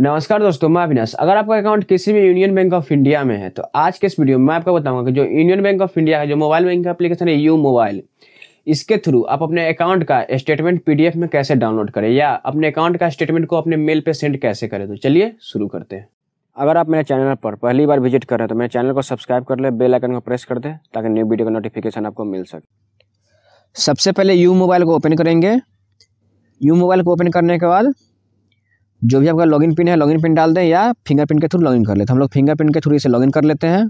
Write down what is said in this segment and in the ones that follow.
नमस्कार दोस्तों मैं अविनाश अगर आपका अकाउंट किसी भी यूनियन बैंक ऑफ इंडिया में है तो आज के इस वीडियो में मैं आपको बताऊंगा कि जो यूनियन बैंक ऑफ इंडिया है जो मोबाइल बैंकिंग एप्लीकेशन है यू मोबाइल इसके थ्रू आप अपने अकाउंट का स्टेटमेंट पीडीएफ में कैसे डाउनलोड करें या अपने अकाउंट का स्टेटमेंट को अपने मेल पर सेंड कैसे करें तो चलिए शुरू करते हैं अगर आप मेरे चैनल पर पहली बार विजिट कर रहे हैं तो मेरे चैनल को सब्सक्राइब कर ले बेल आइकन को प्रेस कर दें ताकि न्यू वीडियो का नोटिफिकेशन आपको मिल सके सबसे पहले यू मोबाइल को ओपन करेंगे यू मोबाइल को ओपन करने के बाद जो भी आपका लॉगिन पिन है लॉगिन पिन डाल दें या फिंगर प्रिंट के थ्रू लॉगिन कर लेते हैं हम लोग फिंगर प्रिंट के थ्रू इसे लॉगिन कर लेते हैं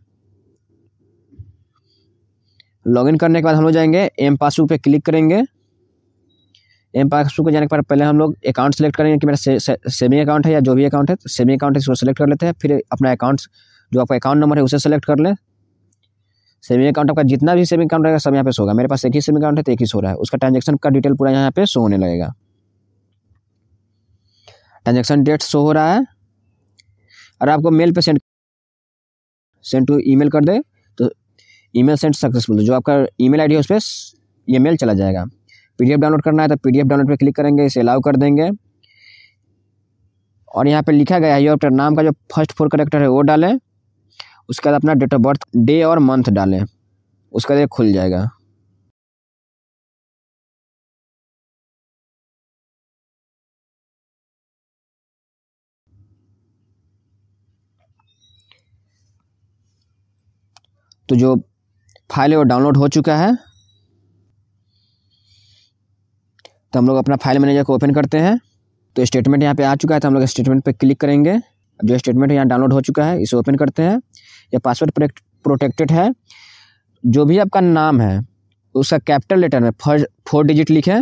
लॉगिन करने के बाद हम लोग जाएंगे एम पासबुक पे क्लिक करेंगे एम पासबुक पे जाने के बाद पहले हम लोग अकाउंट सेलेक्ट करेंगे कि मेरा से, से, सेविंग अकाउंट है या जो भी अकाउंट है सेविंग अकाउंट है इसको सेलेक्ट कर लेते हैं फिर अपना अकाउंट जो आपका अकाउंट नंबर है उसे सेलेक्ट कर लें सेविंग अकाउंट आपका जितना भी सेविंग अकाउंट रहेगा सब यहाँ पे सो होगा मेरे पास एक ही सेविंग अकाउंट है तो एक ही सो रहा है उसका ट्रांजेक्शन का डिटेल पूरा यहाँ पे शो होने लगेगा ट्रांजेक्शन डेट शो हो रहा है और आपको मेल पे सेंड सेंड टू ईमेल कर दे तो ईमेल सेंड सक्सेसफुल जो आपका ईमेल आईडी है उस पर ये मेल चला जाएगा पीडीएफ डाउनलोड करना है तो पीडीएफ डाउनलोड पे क्लिक करेंगे इसे अलाउ कर देंगे और यहाँ पे लिखा गया है योर नाम का जो फर्स्ट फोर करेक्टर है वो डालें उसके बाद अपना डेट ऑफ बर्थ डे और मंथ डालें उसका ये खुल जाएगा तो जो फाइल है वो डाउनलोड हो चुका है तो हम लोग अपना फाइल मैनेजर को ओपन करते हैं तो स्टेटमेंट यहाँ पे आ चुका है तो हम लोग स्टेटमेंट पे क्लिक करेंगे जो स्टेटमेंट यहाँ डाउनलोड हो चुका है इसे ओपन करते हैं यह पासवर्ड प्रोटेक्टेड है जो भी आपका नाम है उसका कैपिटल लेटर में फर्स्ट फोर डिजिट लिखें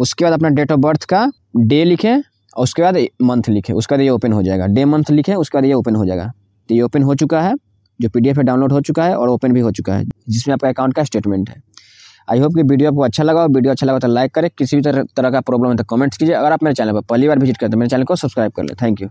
उसके बाद अपना डेट ऑफ बर्थ का डे लिखें और उसके बाद मंथ लिखें उसके बाद तो ये ओपन हो जाएगा डे मंथ लिखें उसके बाद तो ये ओपन हो जाएगा तो ये ओपन हो चुका है जो पी में डाउनलोड हो चुका है और ओपन भी हो चुका है जिसमें आपका अकाउंट का स्टेटमेंट है आई होप कि वीडियो आपको अच्छा लगा वीडियो अच्छा लगा तो लाइक करें किसी भी तरह का प्रॉब्लम है तो कमेंट्स कीजिए अगर आप मेरे चैनल पर पहली बार विजिट करते हैं मेरे चैनल को सब्सक्राइब कर ले थैंक यू